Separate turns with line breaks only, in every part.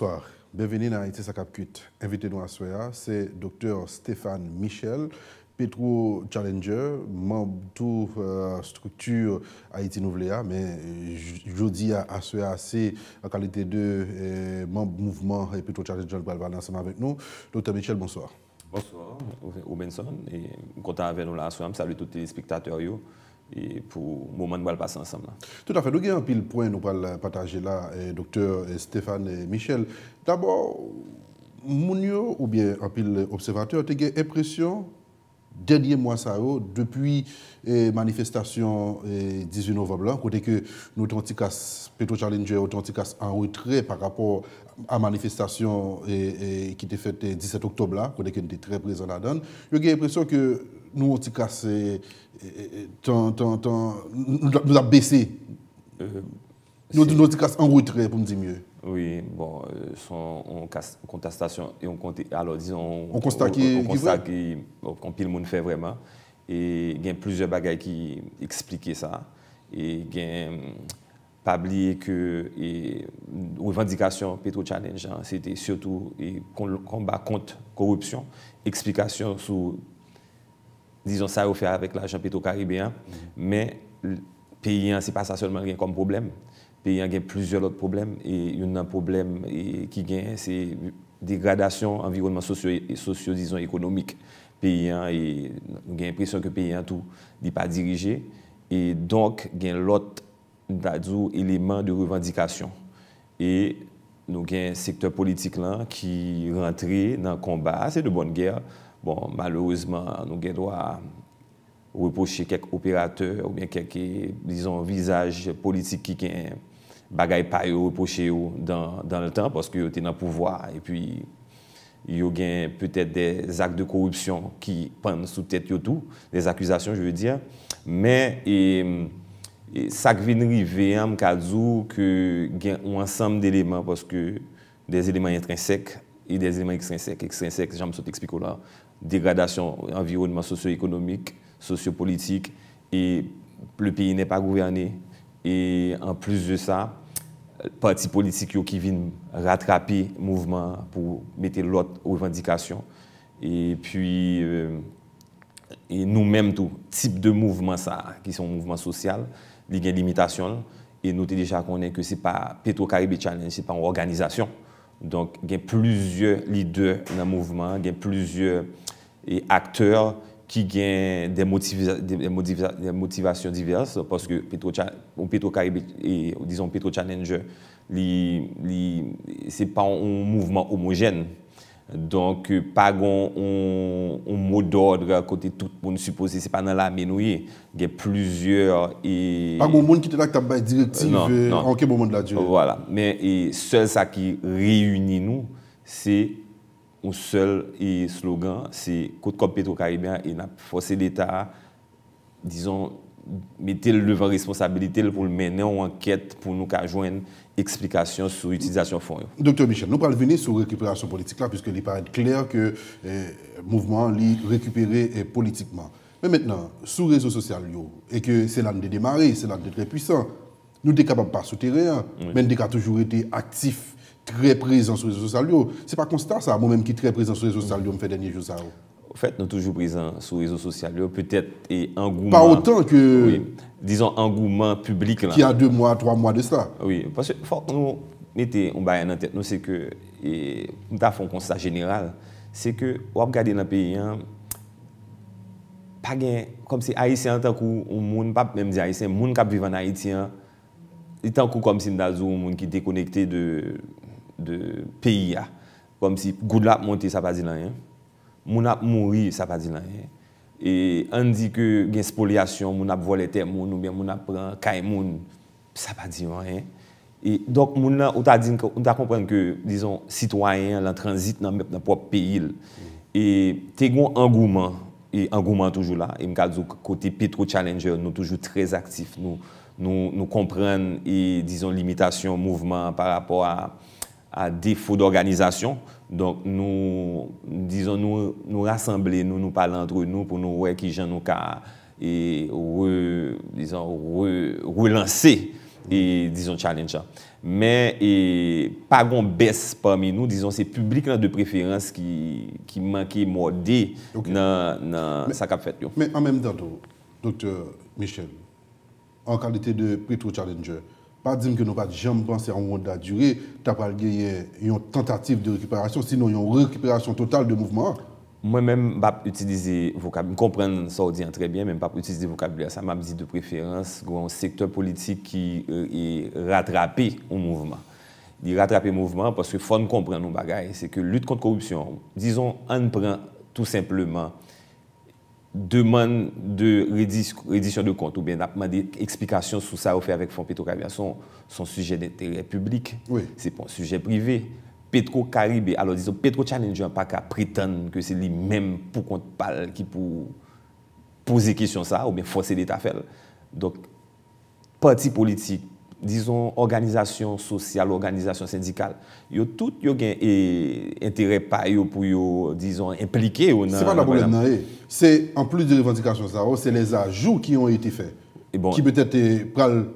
Bonsoir, bienvenue dans Haïti Sakapkut. invitez nous à soir, c'est Dr Stéphane Michel, Petro Challenger, membre de euh, la structure Haïti Nouveléa, mais euh, je dis à Soya, c'est en qualité de membre euh, membre mouvement et Petro Challenger qui ensemble avec nous. Docteur Michel, bonsoir. Bonsoir,
Robinson, et content avec nous là, je salue tous les spectateurs. pou mouman mwal pasan ansam la.
Tout afe, doge an pil poen nou pal pataje la eh, doktor eh, Stefan Michel. Dabo, moun yo ou bien an pil observateur tege epresyon denye mwa sa yo depuy manifestasyon 18 Novoblan kote ke nou tontikas Petro Charlinger nou tontikas an wotre par rapor an manifestasyon ki te fete 17 Oktoblan kote ke nou te tre prezon la don. Yo ge epresyon ke nou ou ti kase e, e, ton, ton, ton, nou la bese euh, nou ou ti kase en route, pou m di mye
oui, bon, euh, son kontastasyon, e on konti, alor dison, on konsta ki kon pil moun fè vreman e gen plouze bagay ki eksplike sa, e gen pablie ke revandikasyon Petro Challenge an, se te siotou kon bak kont korupsyon eksplikasyon sou Dijon, sa ou fè avèk l'ajan peto karibéan. Mè, peyyan, se pa sa sèlman gen kom problem. Peyyan gen plouzyol ot problem. E yon nan problem ki gen, se degradasyon environnement sosyo, e sosyo, dijon, ekonomik. Peyyan, gen impresyon ke peyyan tou di pa dirije. E donk, gen lot dadzou eleman de revandikasyon. E nou gen sektèr politik lan ki rentre nan komba, se de bonn gèr. bon, malourezman nou gen do a repouche kek operateur ou gen kek, dizon, vizaj politik ki gen bagay payo repouche yo dan l tan, poske yo tenan pouvoi e pi, yo gen petet de zak de korupsyon ki pan sou tet yo tou, de zak kouzasyon, je ve diyan, men, sak venri veyam kadzou gen ou ansam de eleman, poske de eleman yentrensek e de eleman ekstrensek, ekstrensek, jan msote ekspiko la degradasyon environman sosyo-ekonomik, sosyo-politik, et le pays n'est pas gouverné. Et en plus de ça, parti politik yo kivine rattrape mouvment pou mette lot revendikasyon. Et puis, euh, nous-mêmes tout, type de mouvment ça, qui sont mouvment social, les limitations, et notez déjà qu'on est que c'est pas Petro-Karibé Challenge, c'est pas un organisation, Donc, il y a plusieurs leaders dans le mouvement, il y a plusieurs acteurs qui ont des, motivations diverses parce que Petro, et disons Petro Challenger, ce n'est pas un mouvement homogène. Donk, euh, pa gon On mododre Kote tout bon supposé, se pa nan la menouye Gen pluzyeur Pa gon
moun ki te lak tabay direktive Anke bon
euh, non. moun la djouye Se l sa ki reyuni nou Se On sel e slogan Kote kop Petro Karibia E na fose de ta Dizon mettez le devant responsabilité pour le mener en enquête pour nous une explication sur l'utilisation de fonds.
Docteur Michel, nous parlons venir sur récupération politique là, puisque il paraît clair que le eh, mouvement est récupéré eh, politiquement. Mais maintenant, sur les réseaux sociaux, et que c'est l'âme de démarrer, c'est l'âme de très puissant, nous sommes capables de pas souterrain, hein. mais nous avons toujours été actifs, très présents sur les réseaux sociaux. Ce n'est pas constat ça, moi-même qui suis très présent sur les réseaux sociaux, me des dernier jours ça.
Fèt nou toujou prizant sou rezo sosyal lè, ou pèt et angouman... Par otan ke... Oui, dizon angouman publik lè. Ki a 2
mwa, 3 mwa de sè la.
Oui, pòsè fòk nou mète yon bayan nan tèt. Nou sè ke, mta fòn konsa general, sè ke wap gade nan peyi an, pa gen, kom se ayesen tan kou ou moun, pap mèm di ayesen, moun kap vivan ayesen, tan kou kom si mdazu ou moun ki dekonekte de peyi ya. Kom si goulap monte sa pazilanyan. moun ap mouri, sa pa di nan. E an di ke gen spolyasyon, moun ap vole ter moun, ou ben moun ap kay moun, sa pa di nan. E donk moun nan, ou ta din, ou ta kompren ke, dizon, sitwayen lan transit nan mèp nan pwop peyil. E te gwen angouman, e angouman toujou la, e mkazou kote petro-challenger, nou toujou trez aktif. Nou kompren e dizon limitasyon mouvman par rapport a defo d'organizasyon. Donk nou nou rassemble nou, nou pale antre nou pou nou wè ki jen nou ka relansè dijon challenger. Mè, pa gon bes pa mè nou, dijon se publik nan de preferans ki manke mwode nan sakap fèt yo.
Mè, an mèm dadou, Dr. Michel, an kalite de pre-tour challenger, Pa di m ke nou pat jam panse an wot da dure, tapal ge yon tentatif de rekuparasyon, sino yon rekuparasyon total de mouvment. Mwen
men pap utilize vokabule, m komprende sa ou diyan trebyen, men pap utilize vokabule, sa map di de preferans, gwen sektor politik ki yon rattrape yon mouvment. Di rattrape yon mouvment, paswe fon komprende yon bagay, se ke lut kont korupsyon, dizon an pran tout simpleman deman de redisyon de kont ou ben apman de eksplikasyon sou sa ou fey avèk fon petro-karibe. Son sujè d'interè publik. Se pon sujè privè. Petro-karibe alò diso petro-tchanen jan pa ka pritann ke se li menm pou kont pal ki pou pose kisyon sa ou ben fose l'etafel. Donk, pati politik dison, organizasyon sosyal, organizasyon syndikal, yo tout yo gen e, entere pa yo pou yo, dison, implike yo nan... Se pa la poule nan e,
se en plus de revendikasyon sa, oh, se les ajou ki yon iti fe, ki bete te pral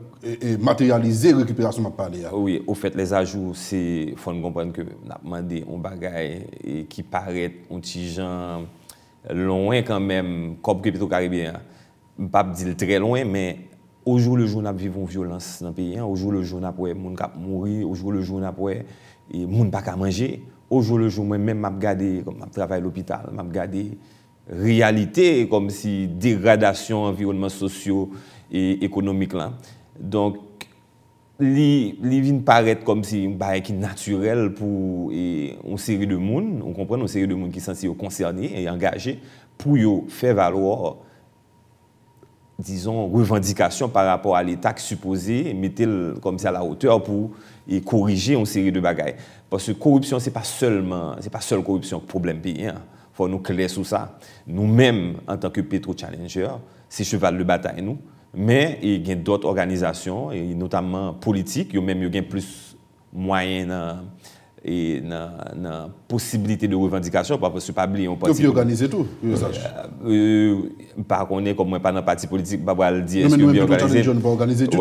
materialize rekuperasyon mapane
ya. Ouye, oufet, les ajou, se fon komprenke, nan apman de yon bagay ki paret yon ti jan lounen kan men, kob krepito karibien, mpap dil tre lounen, men oujou le joun ap vivon violans nan peyen, oujou le joun ap wè moun kap mouri, oujou le joun ap wè moun baka manje, oujou le joun mwen mèm ap gade, kom ap travay l'opital, mèm ap gade realite, kom si degradasyon environnement sosyo e ekonomik lan. Donk, li vin paret kom si bayekin naturel pou yon seri de moun, yon seri de moun ki san si yon konserni e yon gaje pou yon fè valwa pou yon fè valwa dison revendikasyon par rapport al etak supose metel komse la ote pou korije yon seri de bagay. Pwos korupsyon se pa sol korupsyon problem bi. Fwa nou kler sou sa. Nou menm, an tanke Petro Challenger, se cheval le batay nou, men yon gen dot organizasyon, yon notamman politik, yon menm yon gen plus mwayen an E nan posibilite de revendikasyon pa pou sou pabli yon pati. Yon bi organize tout. Euh, euh, pa konen kom mwen pa nan pati politik pa pou al di non, eske bi organize. Yon bi organize tout.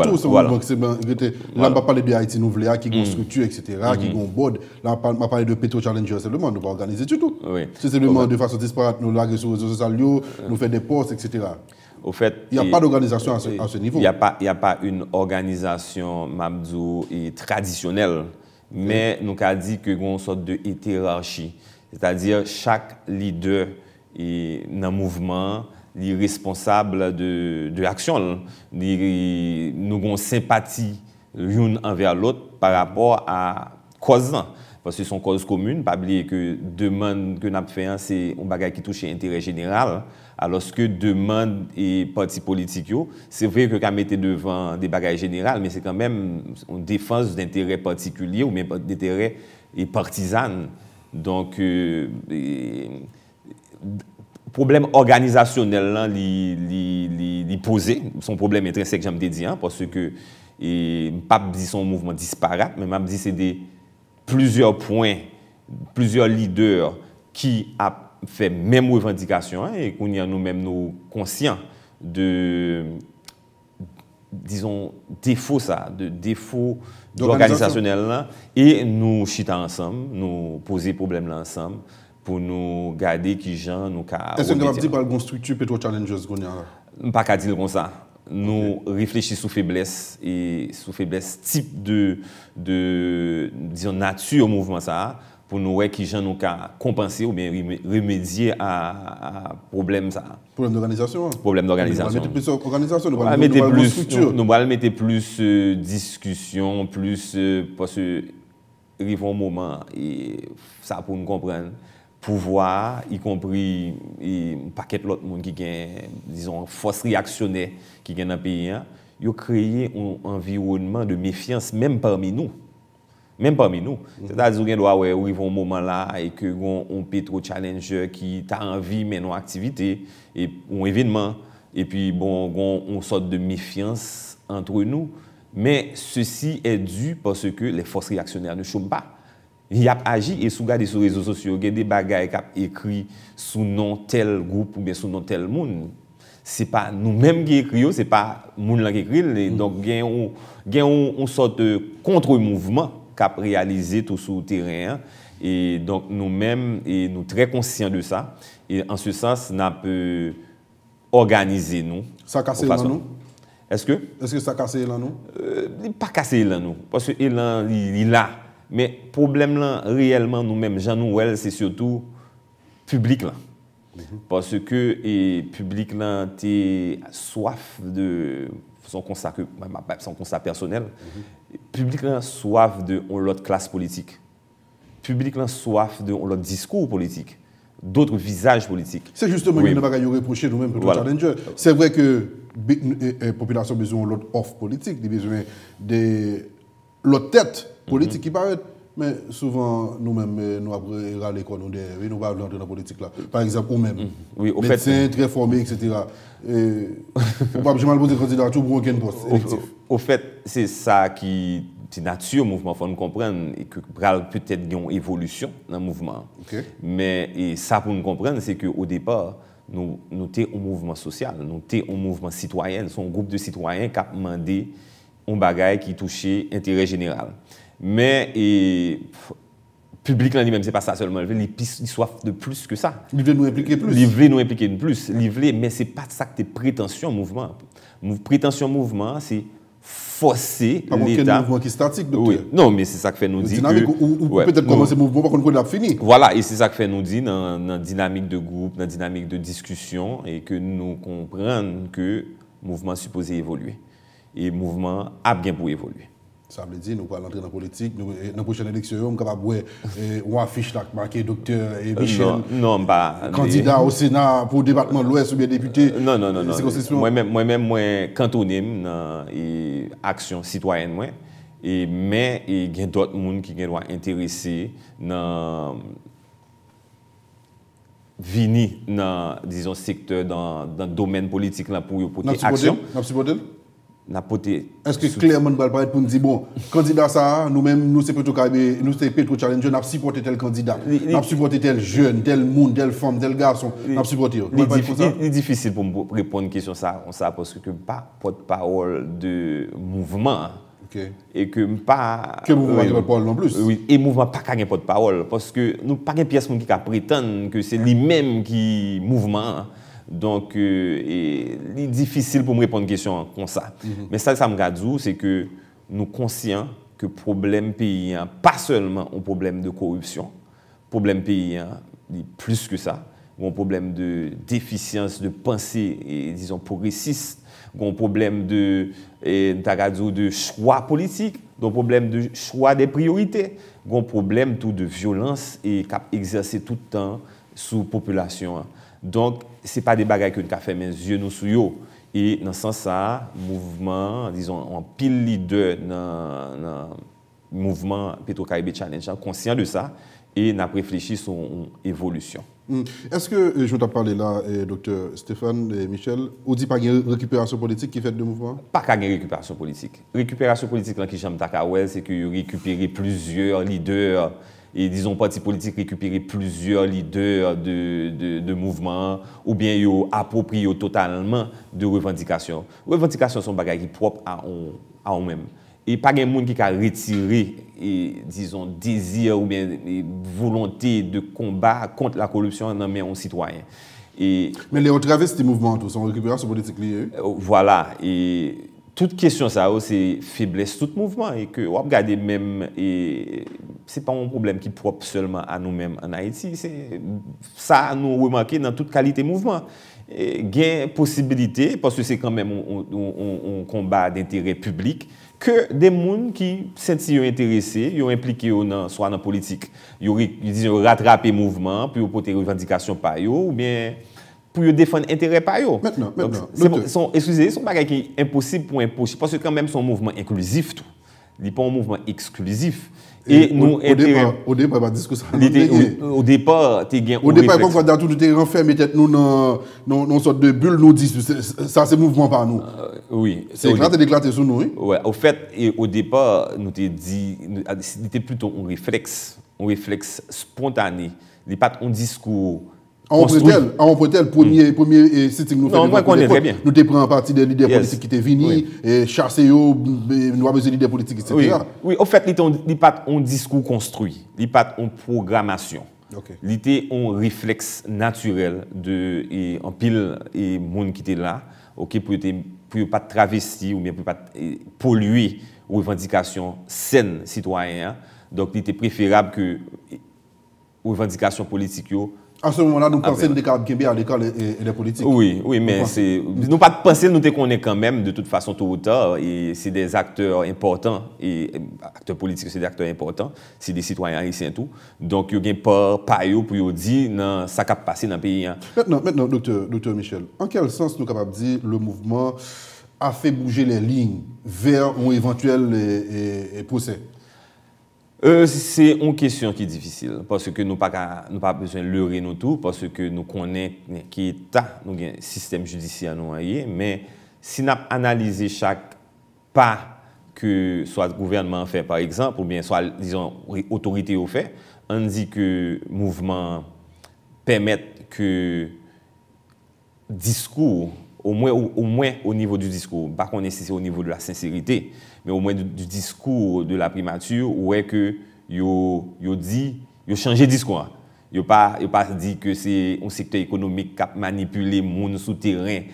Lan pa pale de Haiti Nouvelia, ki gon struktu, ki gon bod. Lan pa pale de Petro Challenger, se leman nou va organize tout. Se se leman de fason disparate, nou lage sou, nou euh. fè depos, etc. Yon pa d'organizasyon an se nivou.
Yon pa yon organizasyon mabzou yon tradisyonel Mè nou ka di ke goun sot de eterarchi. Tadir, chak lide nan mouvman li responsable de aksyon. Li nou goun simpati youn anve alot par rapport a koz nan. Pas se son koz komoun, pa bile ke deman ke nap feyan se ou bagay ki touche entere general. Alors que que partis parti yo, c'est vrai que que quand devant des bagages généraux, mais c'est quand même une défense d'intérêts particuliers ou même d'intérêt partisan. partisans. Donc, euh, problème organisationnel problème hein, organisationnel, li, li, li, très pose, son problème intrinsèk janm hein, parce que parce que mpap dit son mouvement disparate, mais mpap dit que c'est plusieurs points, plusieurs leaders qui ont fè mèm wè vendikasyon, e koun yon nou mèm nou konsyant de, dison, defo sa, de defo d'organizasyonel la, e nou chita ansam, nou pose problem la ansam, pou nou gade ki jan nou ka... E se nou ap di
bal goun struktu petro-challenges goun yon la?
Mpa ka dil kon sa. Nou reflechi sou febles, e sou febles tip de, de, dison, natu yon mouvman sa a, pou nou wek ki jan nou ka kompense ou remedye a problem sa.
Problem d'organizasyon? Problem d'organizasyon. Nou bal mette plus organizasyon, nou bal mette plus struktur.
Nou bal mette plus diskusyon, plus rifon mouman. Sa pou nou komprene. Pouvoi, yi kompri, paket lot moun ki gen fos reaksyonè ki gen apè yon, yo kreye yon environman de mefians mèm parmi nou. Mèm pa mè nou. Se ta zi non ou gen bon, do a wè, ou yvon mouman la, e ke gwen on petro challenger ki ta anvi men nou aktivite, e pou mwen evènman, e pi bon gwen on sot de mèfians antre nou. Mè, se si e du pòsè ke lè fòs reaksyonèr nou choum pa. Y ap aji, e sou gade sou rezo sosyo, gen de bagay kap ekri sou non tel goup, ou ben sou non tel moun. Se pa nou mèm ge ekri yo, se pa moun lan ge ekri, lè, donk gen ou, gen ou, on sot kontre mouvman, kap realize tou sou teren. Et donc nous-mêmes, et nous très conscients de ça, et en ce sens, n'a peut organiser nous. Sa cassez là-nous? Est-ce que?
Est-ce que sa cassez là-nous? Euh, pas cassez
là-nous, parce que là, il y l'a. Mais problème-là, réellement nous-mêmes, Jean Nouvel, c'est surtout public-là. Mm-hmm. Parce que public-là, t'es soif de... Faisons constat que, ma pape, fesons constat personel, m'a pas fait mm-hmm. public lan soif de l'autre classe politique. Public lan soif de l'autre discours politique, d'autres visages politiques.
C'est justement une bagaille reprocher nous-mêmes pour challenger. C'est vrai que la population besoin l'autre offre politique, besoin de l'autre tête politique mhm. qui paraît mais souvent, nous-mêmes, nous avons à l'école nous ne nous pas dans la politique là. Par exemple, nous-mêmes, mm-hmm. oui, au médecins très formés, etc. Et, on pas jamais poser candidature pour aucun poste
Au, fait, c'est ça qui est nature mouvement il faut nous comprendre et que peut-être une évolution dans le mouvement mais ça pour nous comprendre c'est qu'au départ nous nous un mouvement social nous sommes un mouvement citoyen nous sommes un groupe de citoyens qui a demandé un bagage qui touchait l'intérêt général mais, et, public là lui-même, c'est pas ça seulement. Il, il soif de plus que ça.
Il veut nous impliquer plus. Il
veut nous impliquer plus. Il veut, mais c'est pas ça que tes prétentions mouvement. Prétention mouvement, c'est forcer l'État. Pas mouvement qui est statique, docteur. Non, mais c'est ça que fait nous dire que... Ou, peut-être commencer
le mouvement, ne qu'on pas l'a fini.
Voilà, et c'est ça que fait nous dire dans, dans dynamique de groupe, dans dynamique de discussion, et que nous comprenons que mouvement supposé évoluer. Et mouvement a bien pour évoluer.
Sable di, nou pou alantre nan politik, nou eh, pou chaneliksyon yon, mkabab wè, eh, wè, wè, fich tak, mbake, doktèr, e, bichèl, kandida ou sena
pou debatman lwè, soubyen deputè, nan, nan, nan, nan, mwen mè mwen kantonim nan aksyon sitwayen mwen, e mè, e gen dot moun ki gen wè interese nan vini nan, dizon, sektèr, nan domèn politik la pou yon pote aksyon. Napsipodèl? Napsipodèl? Na pote...
Eske klerman balparet pou m di bon, kandida sa, nou mèm nou se petou ka ebe, nou se petou challenge, nou nap sipote tel kandida, nap sipote tel jen, tel moun, tel fom, tel gason, nap sipote yo. Ni
difisil pou m repon kèsyon sa, an sa, pwoske ke m pa potpawol de mouvman, e ke m pa... Ke m mouvman de potpawol
nan plus. E
mouvman pa kagen potpawol, pwoske nou pa gen pias moun ki ka pretan ke se li mèm ki mouvman, Donk, euh, li difisil pou mwen repon kèsyon kon sa. Men sa sa mwen gadzou, se ke nou konsyen ke problem peyi, pa sèlman, ou problem de korupsyon. Problem peyi, li plus ke sa. Gon problem de defisyans, de pensye, e dijon, progresis. Gon problem de, ta gadzou, de chwa politik. Gon problem de chwa de priorite. Gon problem tou de violans e kap exerse toutan sou populasyon an. Donk, se pa de bagay ki yon ka fè men, zyon nou sou yo. E nan san sa, mouvment, dison, an pil lider nan mouvment Petro-Karibè Challenge, an konsyen de sa, e nan preflèchi son evolusyon.
Hmm. Est-ce que, joutan pale la, Dr. Stéphane, Michel, ou di pa gen rekuperasyon politik ki fèd de mouvment?
Pa ka gen rekuperasyon politik. Rekuperasyon politik lan ki chanm takawèl, se ki yon rekuperè plusieurs lider... e dizon parti politik rekupere plusieurs lider de mouvment ou bien yo apopri yo totalman de revendikasyon. Revendikasyon son bagay ki prop a ou men. E pa gen moun ki ka retire dizon dezir ou bien volonté de kombat kont la korupsyon nan men ou sitwayen.
Men le otrave sti mouvment ou son rekupyansi politik li yo.
Euh, Vola. Toute kyesyon sa ou se febles tout mouvment. E ke wap gade men, se pa moun problem ki prop seman anou men an Haiti. Sa anou we manke nan tout kalite mouvment. Gen posibilite, paske se kanmen ou konba d'interet publik, ke den moun ki senti yo interese, yo implike yo nan, swa nan politik, yo ratrape mouvment, pi yo pote revendikasyon pa yo, ou bien... pou yo defan n'interè pa yo. Mèp nan, mèp nan. Eskouzè, son bagay ki imposib pou imposib, pas se kan mèm son mouvman inkluzif tou. Li pou mouvman ekskluzif. Ou depa,
ou depa pa diskousan. Ou
depa, te gen ou refleks. Ou depa, kon kon,
datou nou te renfèm etet nou nou sot de bul nou diskousan. Sa se mouvman pa nou.
Ou fèt, ou depa, nou te di, li te pluton ou refleks, ou refleks spontanè. Li pat on diskouz. An pou tel, an pou tel, pounye,
pounye, si ti nou fèdouman konen fèdouman, nou te pren an pati de lide politik ki te vini, e chase yo, nou apèzou lide politik ki te fèdouman.
Oui, ou fèd, li pat on diskou konstruy, li pat on programmasyon, li te on refleks naturel de, en pil, e moun ki te la, pou yo pat travesti, pou yo pat polwi ou evendikasyon sen sitwayen, dok li te preferab ke ou evendikasyon politik yo
An se mouman la nou panse nou dekab kembe a dekab le politik. Ouye, ouye men,
nou pati panse nou dek konen kanmem de tout fason euh, tout ou ta, se de akteur important, akteur politik se de akteur important, se de sitwanyan risen tou, donk yo gen par yo pou yo di nan sakap pase nan peyi.
Mètenan, mètenan, doktor Michel, an kel sens nou kapab di le mouvman a fe bouje le ling ver ou eventuel le euh, euh, posè? Euh, c'est
une question qui est difficile, parce que nous n'avons pas besoin de leurrer nos tours, parce que nous connaissons qu'il y a un système judiciaire noyé, mais si nous analysons chaque pas que soit le gouvernement fait par exemple, ou bien soit l'autorité au fait, on dit que mouvements permettent que discourses, ou mwen ou mwen ou nivou du diskour, pa kon nese se ou nivou de la senserite, men ou mwen du diskour de la primature, ou e ke yo di, yo chanje diskour. Yo pa di ke se un sektè ekonomik kap manipule moun sou teren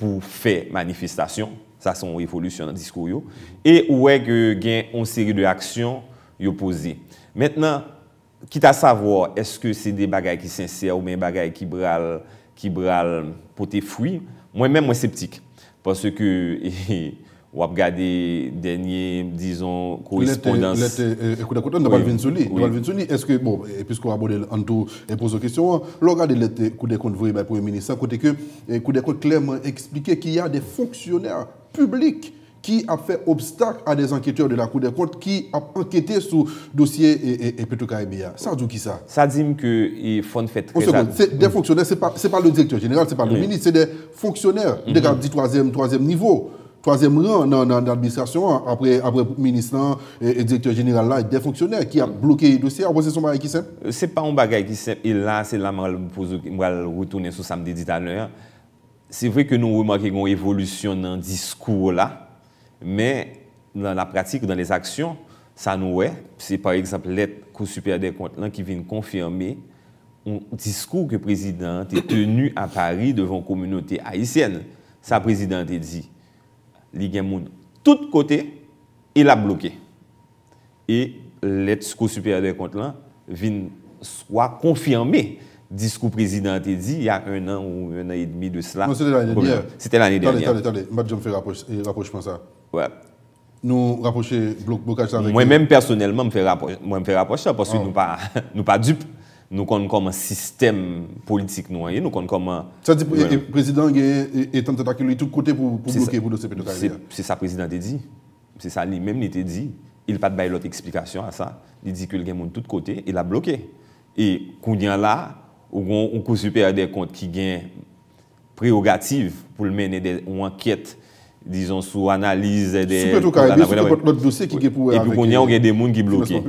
pou fè manifestasyon, sa son evolutyon an diskour yo, e ou e ke gen an seri de aksyon yo pose. Mètnen, kit a savo, eske se de bagay ki senser ou men bagay ki bral ki bral potè fri? Moi-même, moi sceptique. Parce que, on à regarder dernier, disons, correspondance. Eh, eh, écoute, écoute, on n'a pas le sur lui.
Est-ce que, bon, eh, puisqu'on a abordé en tout et pose la question, l'on regarde le coup des comptes voyés bah, par le Premier ministre, côté que, coup des clairement expliqué qu'il y a des fonctionnaires publics ki ap fe obstak a de zanketeur de la kou de kont, ki ap anketer sou dosye e petoka e beya. Sa djou ki sa? Sa djim
ke y fon fet kresan. On se kon, se
defonksyoner, se pa le direktor jeneral, se pa le minis, se defonksyoner, dekade di toazem, toazem nivou, toazem ran nan administrasyon, apre ministran e direktor jeneral la, defonksyoner ki ap blokye y dosye, ap wazeson ba ekisem?
Se pa wazeson ba ekisem, e la se la mwal wotounen sou samde ditanler, se vwe ke nou wimak e gon evolusyon nan diskou la, mais dans la pratique, dans les actions, ça nous est. C'est par exemple l'aide supérieur supérieur des comptes qui vient confirmer un discours que le président a tenu à Paris devant la communauté haïtienne. Sa présidente a dit, il monde tout côté, il a bloqué. Et l'aide qu'au supérieur des comptes vient soit confirmer discours président a dit il y a un an ou un an et demi de cela. C'était l'année dernière. C'était l'année dernière. Attendez,
attendez, attendez. Je vais rapprochement ça. Nou rapoche blokaj sa vek? Mwen mèm
personelman mfe rapoche sa Porsi nou pa dup Nou kon konman sistem politik nou anye Nou konman
Se sa di prezident gen, etan te takilou Tout kote pou blokè pou nou sepe
Se sa prezident te di Se sa li mèm li te di Il pat bay lot eksplikasyon a sa Li di kwen gen moun tout kote, il la blokè E koun gen la, ou koun sepe a de kont Ki gen prerogatif Poul menen ou anket Dison, sou analize de... Sou kè tou karebi, sou kè pot not dosè ki kè pou... E pou konye, ou gen de moun ki blokè.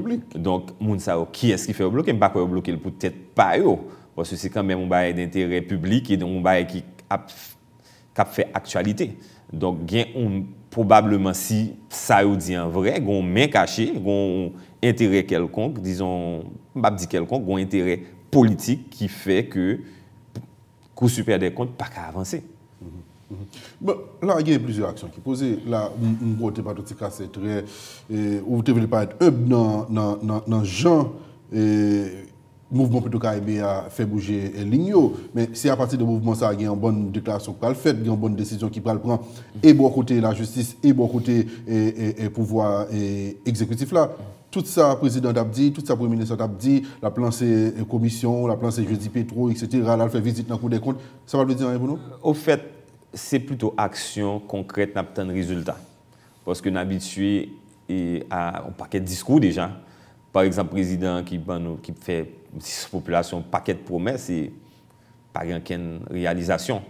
Donk, moun sa ou, oh, ki es ki fè ou blokè? M'bak wè ou blokè, pou tèt pa yo. Ou se si kan mè moun baye d'interè publik e moun baye ki kap fè aktualite. Donk, gen ou probableman si sa ou di an vre, goun men kache, goun interè kelkonk, dison, mbap di kelkonk, goun interè politik ki fè ke kousu fè de kont, pak avanse.
Mhm. Bon, la gen yon plizye aksyon ki pose La mbrote patotika se tre Ou te veli pa et eb nan Nan jan Mouvment peto ka ebe a Fe bouje lignyo Men se a pati de mouvment sa gen yon bon dekla son pral fet Gen yon bon dekla son pral pren Ebo akote la justice, ebo akote E pouvoi ekzekutif la Tout sa prezident d'abdi Tout sa premier ministre d'abdi La planse euh, komisyon, la planse jeudi petro Etc, ral al fe vizit nan kou de kont Sa pa le di an yon bonon?
Ou fet se plitou aksyon konkret nap ten rezultat. Poske n'abitue an paket diskou dejan. Par exemple, prezident ki ban nou ki fe mtis popolasyon paket promes se par yon ken realizasyon.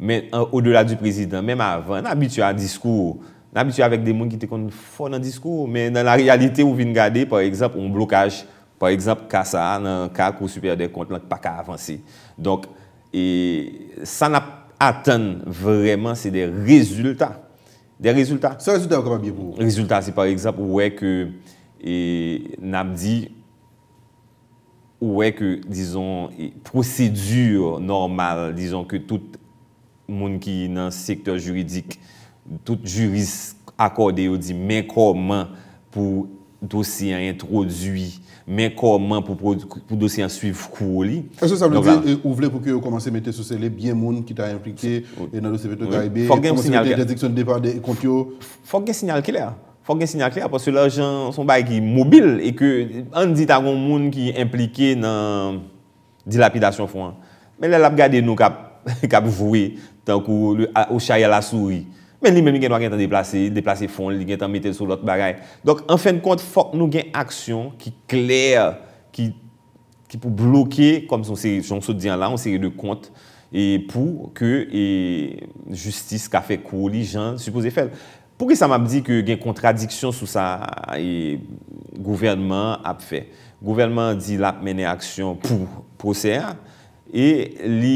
Men, o dola di prezident, menm avan, n'abitue an diskou, n'abitue avek de moun ki te konti fon an diskou, men nan la realite ou vin gade, par exemple, un blokaj, par exemple, kasa, nan kak ou super dek konti lak pak a avansi. Donk, e san ap Atten vreman se de rezultat De rezultat Se rezultat akran bi pou Rezultat se par ekzap wè ke Nap di Wè ke dizon Procedur normal Dizon ke tout moun ki nan sektor juridik Tout jurist akorde yo di Men koman pou dosyen introdui men kon man pou dosyen suiv kou ou li. Eso sa mwen
di euh, ou vle pou ki ou komanse mette sousele biye moun ki ta yon fikte e nan dosye vetou ka ebe, komanse mette dediksyon deva de kontyo.
Fok gen sinyal kilè a. Fok gen sinyal kilè a, pou se la jan son bay ki mobil e ke an di ta goun moun ki implike nan dilapidasyon fwen. Men le lap gade nou kap vwe tan kou ou chaya la sou yi. Men li men mi gen wak gen tan deplase, deplase fon, li gen tan metel sou lot bagay. Donk, an fen kont, fok nou gen aksyon ki kler, ki pou blokye, kom son seri, jonsou diyan la, an seri de kont, e pou ke e, justice ka fe kou li jan, suppose fel. Pou ki sa map di ke gen kontradiksyon sou sa e, gouvernman ap fe. Gouvernman di la ap mene aksyon pou ser, e li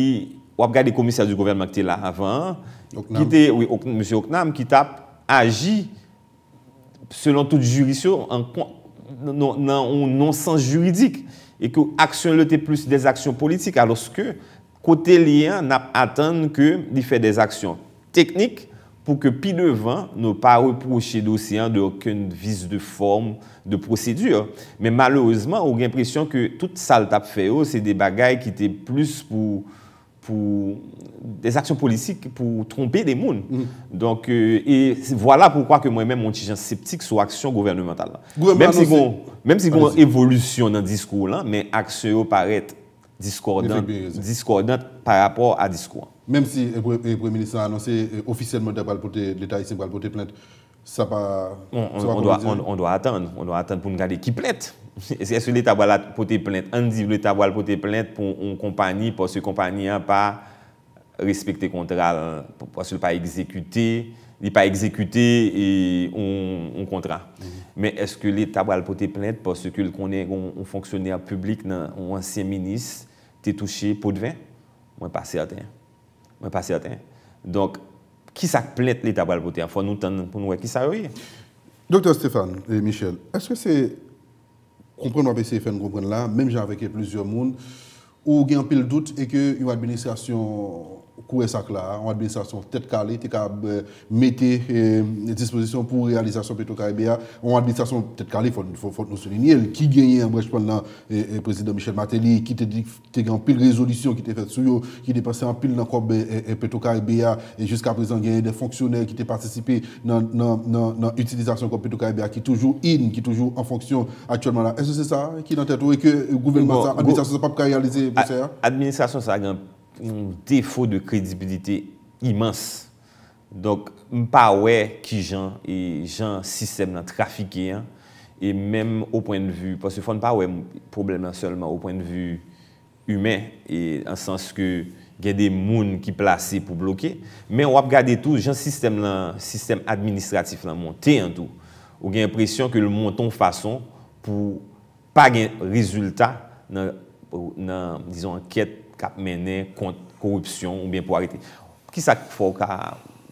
wap gade komisyar du gouvernman ki te la avan, Qui oui, monsieur Oknam, qui tape, agit, selon toute juridiction en non, non, non sens juridique et que action le plus des actions politiques alors que côté lien n'a attendre que il fait des actions techniques pour que pile devant ne pas reprocher dossier de aucune vice de forme de procédure mais malheureusement on a l'impression que toute ça tape fait c'est des bagailles qui étaient plus pour pou des aksyon polisik pou trompe de moun. Euh, et voilà pourquoi que moi-même m'onti j'en sceptique sou aksyon gouvernemental. Même si bon, même si bon, évolution nan diskour lan, men aksyon parète discordante, discordante par rapport
a diskour. Même si, et pour le ministre, annonce euh, officiellement d'apporter l'état, il s'est apporté plainte, Sa pa... On doit
attend. On doit attend pou nou gade ki plète. Est-ce que l'étaboual pou te plète? Anzi, l'étaboual pou te plète pou an kompagni, pou se kompagni an pa respecte kontral, pou se l'pa exekute, l'i pa exekute, e on kontra. Men, mhm. est-ce que l'étaboual pou te plète pou se koul konè yon fonksyonèr publik nan yon ansyen menis te touche pou devè? Mwen pa sèrten. Mwen pa sèrten. Donk, Ki sak plet li tabal bote a fon nou tan pou nou wè ki
sa wè? Dr. Stéphane et Michel, est-ce que c'est... Comprende-moi bè si fèn, comprende-la, mèm j'ai avèkè plusieurs moun, ou gen pil dout et que yon administrasyon... kou esak la, an administrasyon tet kale, te ka eh, mette eh, disposisyon pou realizasyon peto ka e beya, an administrasyon tet kale, fote nou solini, ki genye an brechpan nan eh, prezident Michel Martelly, ki te gen pil rezolisyon ki te fet sou yo, ki te pase an pil nan kop peto ka e beya, e jiska prezan genye de fonksyonel ki te pasesipe nan utilizasyon kop peto ka e beya, ki toujou in, ki toujou an fonksyon atyolman la. Ese se sa ki nan te tou, eke gouvenman sa, administrasyon sa pa pou ka realize,
administrasyon sa a gen, moun defo de kredibilite imans. Donk, mpa wey ki jan e jan sistem nan trafikeyan e menm ou poen de vu, pos se fon mpa wey moun problem nan solman ou poen de vu humen e ansans ke gen de moun ki plase pou bloke. Men wap gade tout, jan sistem nan sistem administratif nan monte an tout. Ou gen impresyon ke l moun ton fason pou pa gen rezultat nan dison an ket kap menè kont korupsyon ou bien pou arite. Ki sa fòk a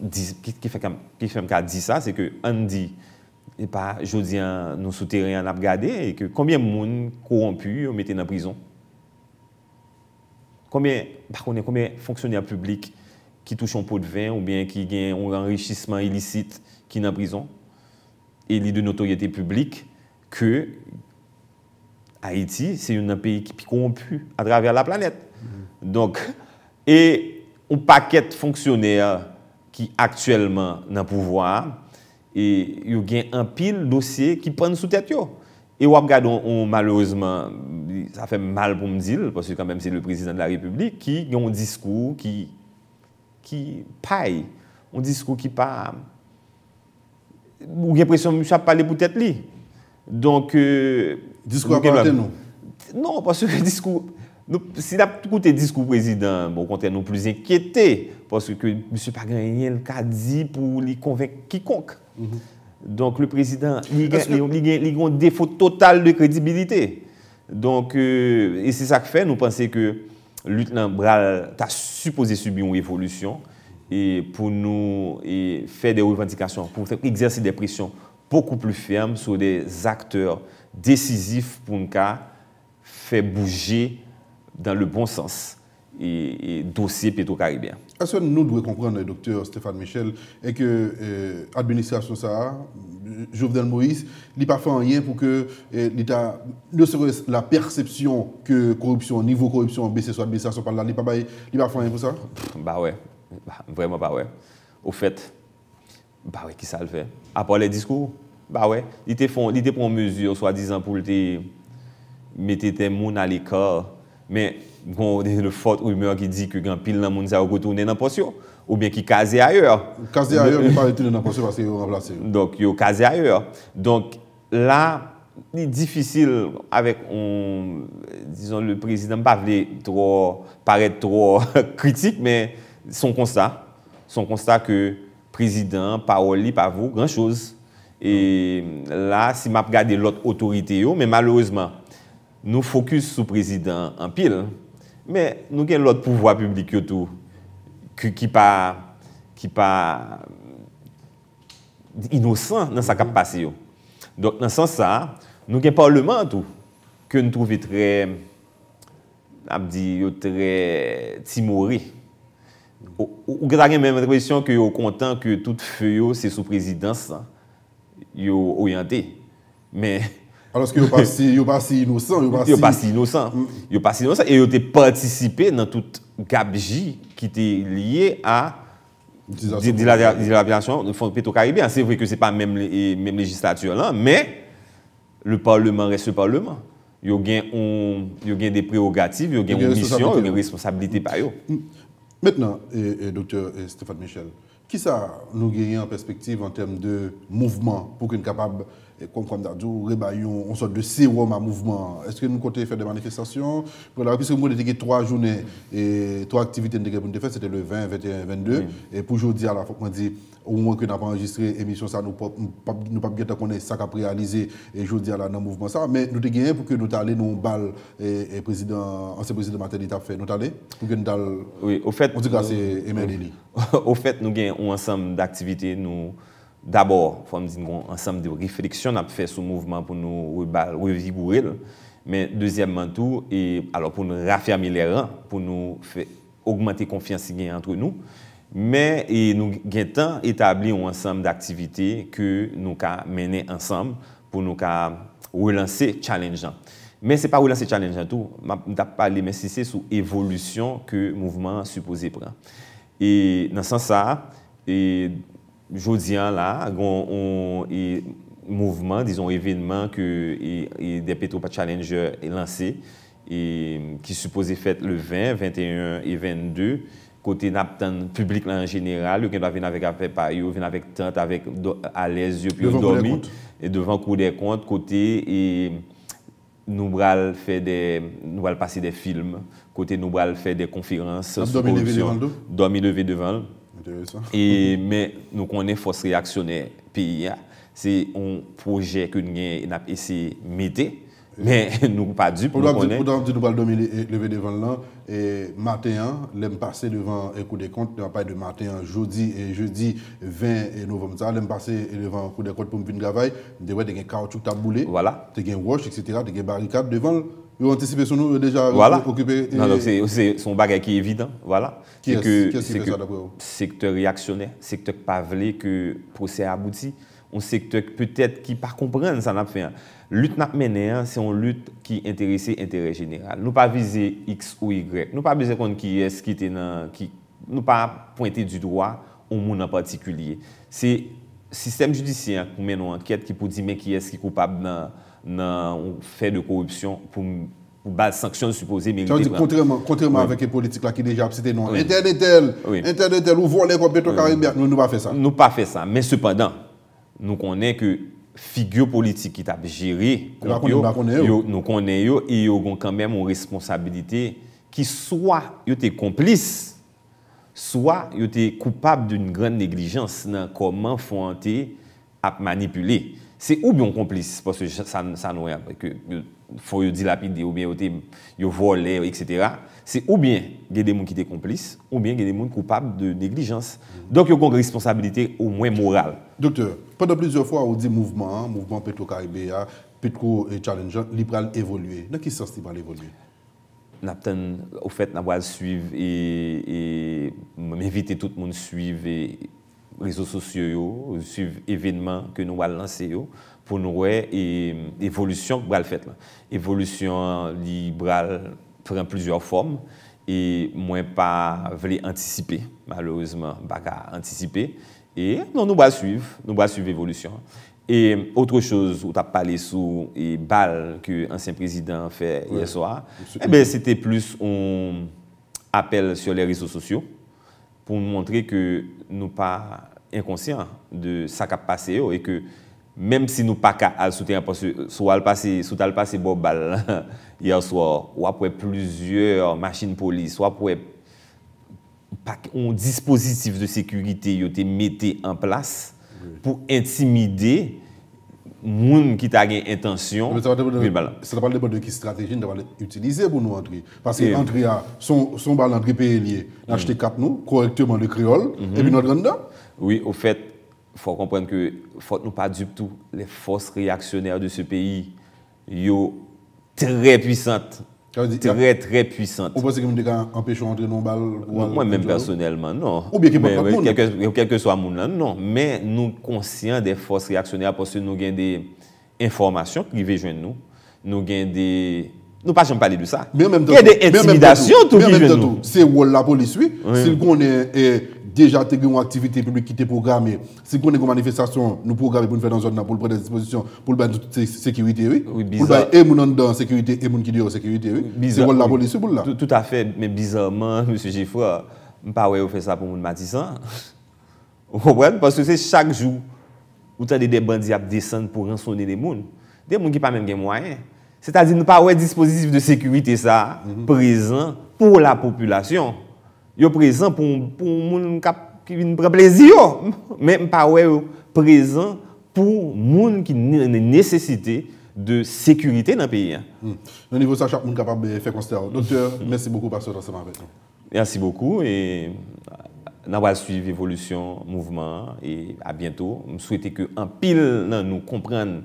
ki fèm ka di sa se ke an di e pa jodi an nou souterè an ap gade e ke koumye moun korompu ou mette nan prizon. Koumye, par konè, koumye fonksyonè a publik ki touche an pot de vin ou bien ki gen an renrichisman ilisit ki nan prizon e li de notoryete publik ke Haiti se yon nan peyi ki pi korompu a draver la planet. A. Donk, e ou paket fonksyoner ki aktuelman nan pouvoar e yo gen an pil dosye ki pren sou tèt yo. E wap gado, ou malouzman sa fè mal pou mdil, posè kanpèm se le prezident la republik, ki gen un diskou ki pay. Un diskou ki pa... Mou gen presyon mou chap pale pou tèt li. Diskou akante nou? Non, posè le diskou... Si la pou te dis kou prezident, bon, kontè nou plus enkietè, poske ke M. Pagran yè l'ka di pou li konvek kikonk. Mm-hmm. Donk le prezident, li yon defo total de kredibilite. Donk, e euh, se sa k fe, nou pense ke l'utlan bral ta suppose subi yon evolusyon, pou nou, e fe de ouivantikasyon, pou te exersi de presyon poukou plou ferme sou de akteur desizif pou nka fe bouje dan le bon sens, e dosye petro-karibyan.
Aswen nou dwe komprende, Dr. Stéphane Michel, e ke administrasyon sa a, Jouvedel Moïse, li pa fè an yè pou ke, le sè res la persepsyon ke korupsyon, nivou korupsyon, bè se soit bè sa sopal la, li pa fè an yè pou sa?
Ba wè, vreman ba wè. Ou fèt, ba wè ki sa l fè. Apo le diskou, ba wè, li te pon mèzyon, soa dizan pou li te, mette te moun alè kor, ou, Men, yon yon fote rumeur ki di ki yon pil nan mounza wakotounen nan porsyon, ou bien ki kaze ayer. Kaze ayer, yon pa rete
nan porsyon parce yon an vlase.
Donk, yon kaze ayer. Donk, la, ni difisil avek on, dizon, le prezident pa vle parèd tro kritik, men, son konstat, son konstat ke prezident pa wali, pa wou, gran chouz. E la, si map gade lot otorite yo, men, malouzman, nou fokus sou prezidant an pil, men nou gen lout pouvoi publik yo tou, ki pa, ki pa, inousan nan sakap mhm. pase yo. Don nan san sa, nou gen parleman tou, ke nou trouvi tre, ap di yo tre timori. Ou gata gen men mwen represyon ki yo kontan ki tout fuyo se sou prezidans, yo oyante. Men,
Alors, yo pa si inosan. Mm. Yo
pa si inosan. Yo te participe nan tout gabji ki te liye a dilatation nou fonde peto-karibe. Se vwe ke se pa menm legislature lan, men, le parleman reste parleman. Yo gen de prerogative, yo gen de misyon, yo gen de responsabilite pa yo.
Mètnen, mm. doktor Stéphane Michel, ki sa nou genye en perspektive en teme de mouvment pou ki an kapab comme comme d'adou rébaillon on sorte de sérum à mouvement est-ce que nous comptons faire des manifestations pour la puisque nous avons trois journées et trois activités de faire c'était le 20 21 22 et pour aujourd'hui on dit au moins que n'a pas enregistré émission ça nous pas nous pas bien qu'on est ça qu'a réalisé et aujourd'hui à la dans mouvement ça mais nous avons pour que nous allons nous bal et, président ancien président a fait nous allons pour que nous allons oui au fait
Au fait nous avons un ensemble d'activités nous D'abord, fòm di nou ansem de refriksyon ap fè sou mouvman pou nou revigourel, men, dezyèbman tou, alò pou nou rafyami lè ran, pou nou fè augmante konfiansi gen antre nou, men, nou gen tan etabli ou ansem d'aktivite ke nou ka menen ansem pou nou ka relansè chalènjan. Men, se pa relansè chalènjan tou, ma dap pale mesise sou evolusyon ke mouvman supose pran. E, nan san sa, e, Jodian la, gwen yon e, mouvman, dison evenman, ki e, e, depetou pa challenge lanse, ki suppose fet le 20, 21 et 22, kote nap tan publik lan general, yon kwen la ven avèk apè pa yon, ven avèk tan avèk alèz, yon pi yon domi, devan kou de kont, kote, nou bral fè de, nou al pasè de film, kote nou bral fè de konferans, ap domi neve devan ldo? Domi neve devan ldo. E men nou konen fos reaksyonè piya, se yon proje ke nou gen ap ese metè, men nou pa dup. Pou dan
di nou baldomi leve devan lan, e maten an, lem pase levan e kou de kont, nou apay de maten an, jodi e jodi, 20 novemta, lem pase levan e kou de kont pou mvin gavay, dewe degen kaoutchouk taboule, degen wash, degen barikat devan. Ou anticipé e- non, son nou, ou deja...
Ou se son bagay ki évident, voilà. Ki es ki fè sa dapre ou? Sèk te reaksyonè, sèk te pav lè ki posè abouti, ou sèk te pè tèt ki pa komprenn, san ap fè an. Lüt nan ap menè an, se an lüt ki enterese interè genèral. Nou pa vize x ou y, nou pa vize kon ki es ki tenan, nou pa ap pointè du droi ou moun an patikulie. Se sistem judisyen pou men ou an kèt ki pou di men ki es ki koupab nan... nan ou fè de korupsyon
pou bade sanksyon supposè menite. Chè an di kontreman, kontreman avèkè politik la ki dejap, se te nou, etèl, etèl, etèl, etèl, ou vòlèk wè peto karimbè, nou nou pa fè sa. Nou pa fè sa, men sepadan, nou
konè ke figyo politik ki tap jiri, nou konè yo, e yo gon kambèm ou responsabilite ki swa yo te komplis, swa yo te koupab doun gwen neglijans nan koman fwante ap manipuley. Se oubyon komplis, poske sa nouè, fò yon dilapid, yon vò lè, etc. Se oubyen gèdè moun ki te komplis, oubyen gèdè
moun koupab de neglijans. Donk yon kon responsabilite ou mwen moral. Dokteur, pwede plezyon fwa ou di mouvman, mouvman Petro Kaibé, Petro Challenger, liberal evolüe. Nè ki sens ti mal evolüe?
Napten, oufèt, nabwaz suivi, mwen evite tout moun suivi. Rizos sosyo yo, ou suiv evenman ke nou wale lanse yo, pou nou wè evolusyon euh, wale fet. Evolusyon li wale pren plusieurs form, e mwen pa wale anticipé, malorizman, baka anticipé, e nou wale suiv. Nou wale suiv evolusyon. Et non, euh, autre chose, ou ta pale sou et bal ke ansyen prezident fè yè soa, e bè c'était plus ou apel sur les rizos sosyo, pou mwontre ke nou pa inkonsyen de sa kap pase yo e ke menm si nou pa ka sou tal pase bo bal ya swa wapwe pluzyeur machin polis wapwe
pak on dispozitif
de sekurite yo te mette en plas pou intimide moun qui t'a une intention. Mais ça va dépendre
de, de qui stratégie nous allons utiliser pour nous entrer. Parce que l'entrée a son, son bal entrer pays lié, l'acheter cap mm. nous, correctement le créole, mm-hmm. et puis notre
là. Oui, au fait, il faut comprendre que faut nous pas du tout les forces réactionnaires de ce pays, yo très
puissantes Trè, trè pwisante. Ou pwese ki mwen dek an empèchou an tre non bal? Mwen mèm personelman, non. Ou byè ki mwen pat moun nan?
Ou kèk ke sou an moun nan, non. Mè nou konsyant de fòs reaksyonè a pwese nou gen de informasyon ki li vejwen nou. Nou gen de... Nou pa jom pale di sa. Yè de intimidasyon tout ki jen nou.
Se wò la polis wè, sil konè deja te genw aktivite publik ki te programe, sil konè kon manifestasyon nou programe pou n'fè nan zon nan, pou l'prète disposisyon, pou l'bèn tout sekerite wè, pou l'bèn e moun an dan sekerite, e moun ki di yo sekerite wè, se wò la polis
wè pou l'la. Tout a fè, mè bizarman, M. Jifwa, m pa wè yo fè sa pou moun matisan. Wò wè, parce se chak jou, ou ta de de bandi ap desen pou ransone de moun, Se ta di nou pa ouè dispositif de sekurite sa, mhm. prezant pou la populasyon. Yo prezant pou moun mkap ki vin preplezi yo. Men mpa ouè yo prezant
pou moun ki nan ne nesesite de sekurite nan peyi. Hmm. Nou nivou sa chak moun kapap be fèkons ter. Doktyor, mènsi boku pa sou transama.
Mènsi boku. Nan wè suivi vèvolution, mouvment, e a bientou. M souwete ke an pil nan nou komprenn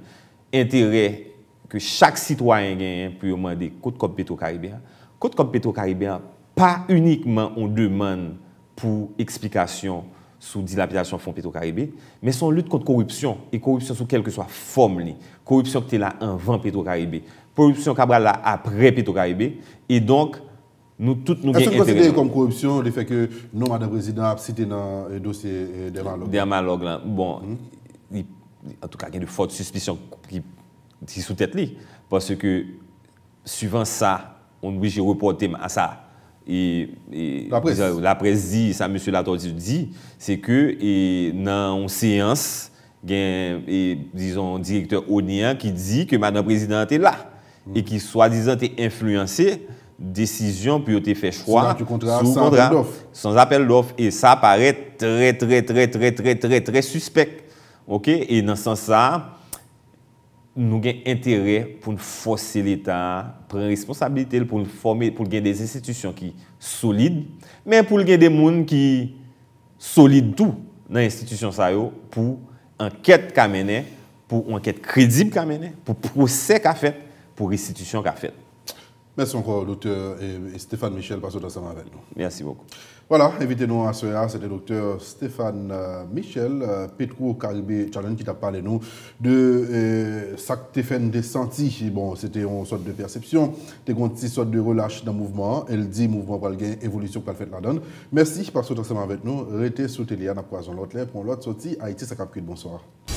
enterèt ke chak sitwanyen gen yon, pou yon mwende, kote kop Petro-Karibé, kote kop Petro-Karibé, pa unikman on deman pou eksplikasyon sou dilapidasyon fon Petro-Karibé, men son lout kont korupsyon, e korupsyon sou kelke swa fom li. Korupsyon ki te la anvan Petro-Karibé, korupsyon ki abra la apre Petro-Karibé, e donk nou tout nou gen enteresan. Estou konside yon kom
korupsyon, li feke nou madèm rezidant ap site nan dosye euh, Demalogue? Demalogue lan, bon,
en tout ka gen de fote suspisyon ki... ti sou tèt li, paske, suivant sa, on wè jè reporte ma sa, la pres di, sa mè sè la tradit di, se ke nan seans, gen, dijon, direktor O'Neill, ki di, ke mè nan prezident te la, e ki swa dizan te influense, desisyon, pi yo te fè chwa, sou mandan, san apel dof, e sa paret, tre, tre, tre, tre, tre, tre, tre, tre suspect, ok, e nan san sa, sa, Nou gen entere pou nou fose l'Etat, pren responsabilite l pou nou forme, pou nou gen des institusyon ki solide, men pou nou gen de moun ki solide tout nan institusyon sa yo pou anket kamene, pou anket kredib kamene, pou proses ka fet, pou institusyon ka fet.
Mersi anko l'auteur et Stéphane Michel, parso da sa mavel nou. Mersi beaucoup. Vola, evite nou a soya, se te doktor Stéphane euh, Michel, euh, Petro Kalbe Chalene, ki ta pale nou de saktefen euh, bon, de santi. Bon, se te yon sot de persepsyon, te konti sot de relache nan mouvment, el di mouvment pral gen evolutyon kal fet la don. Mersi, pa sot anseman vet nou, rete sot elia na poazon lot le, pon lot soti, a iti sa kapkid. Bonsoir.